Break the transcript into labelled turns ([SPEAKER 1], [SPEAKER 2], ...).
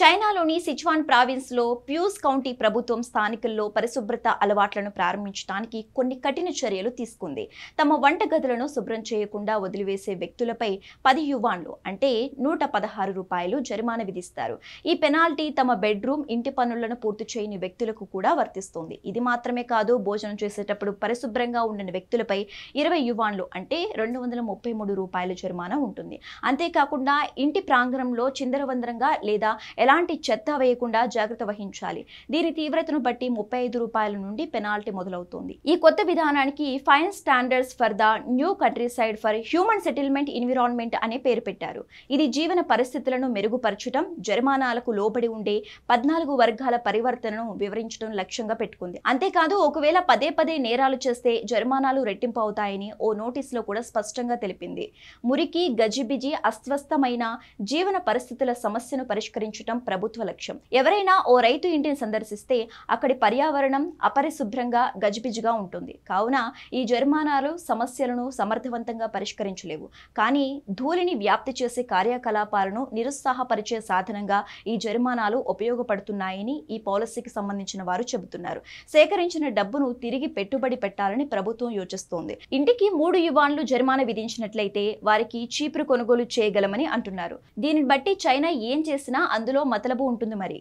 [SPEAKER 1] చైనాలోని సిచువాన్ లో ప్యూస్ కౌంటీ ప్రభుత్వం స్థానికుల్లో పరిశుభ్రత అలవాట్లను ప్రారంభించడానికి కొన్ని కఠిన చర్యలు తీసుకుంది తమ వంటగదులను శుభ్రం చేయకుండా వదిలివేసే వ్యక్తులపై పది యువాన్లు అంటే నూట పదహారు రూపాయలు జరిమానా విధిస్తారు ఈ పెనాల్టీ తమ బెడ్రూమ్ ఇంటి పనులను పూర్తి చేయని వ్యక్తులకు కూడా వర్తిస్తుంది ఇది మాత్రమే కాదు భోజనం చేసేటప్పుడు పరిశుభ్రంగా ఉండని వ్యక్తులపై ఇరవై యువాన్లు అంటే రెండు వందల ముప్పై మూడు రూపాయల జరిమానా ఉంటుంది అంతేకాకుండా ఇంటి ప్రాంగణంలో చిందరవందరంగా లేదా ఎలాంటి చెత్త వేయకుండా జాగ్రత్త వహించాలి దీని తీవ్రతను బట్టి ముప్పై ఐదు రూపాయల నుండి పెనాల్టీ మొదలవుతుంది ఈ కొత్త విధానానికి fine standards for the new countryside for human settlement environment అనే పేరు పెట్టారు ఇది జీవన పరిస్థితులను మెరుగుపరచడం జరిమానాలకు లోబడి ఉండే పద్నాలుగు వర్గాల పరివర్తనను వివరించడం లక్ష్యంగా పెట్టుకుంది అంతేకాదు ఒకవేళ పదే పదే నేరాలు చేస్తే జరిమానాలు రెట్టింపు అవుతాయని ఓ నోటీసులో కూడా స్పష్టంగా తెలిపింది మురికి గజిబిజి అస్వస్థమైన జీవన పరిస్థితుల సమస్యను పరిష్కరించడం ప్రభుత్వ లక్ష్యం ఎవరైనా ఓ రైతు ఇంటిని సందర్శిస్తే అక్కడి పర్యావరణం అపరిశుభ్రంగా గజిబిజిగా ఉంటుంది కావున ఈ జరిమానాలు సమస్యలను సమర్థవంతంగా పరిష్కరించలేవు కానీ ధూళిని వ్యాప్తి చేసే కార్యకలాపాలను నిరుత్సాహపరిచే సాధనంగా ఈ జరిమానాలు ఉపయోగపడుతున్నాయని ఈ పాలసీకి సంబంధించిన వారు చెబుతున్నారు సేకరించిన డబ్బును తిరిగి పెట్టుబడి పెట్టాలని ప్రభుత్వం యోచిస్తోంది ఇంటికి మూడు యువాన్లు జరిమానా విధించినట్లయితే వారికి చీపురు కొనుగోలు చేయగలమని అంటున్నారు దీనిని బట్టి చైనా ఏం చేసినా అందులో మతలబు ఉంటుంది మరి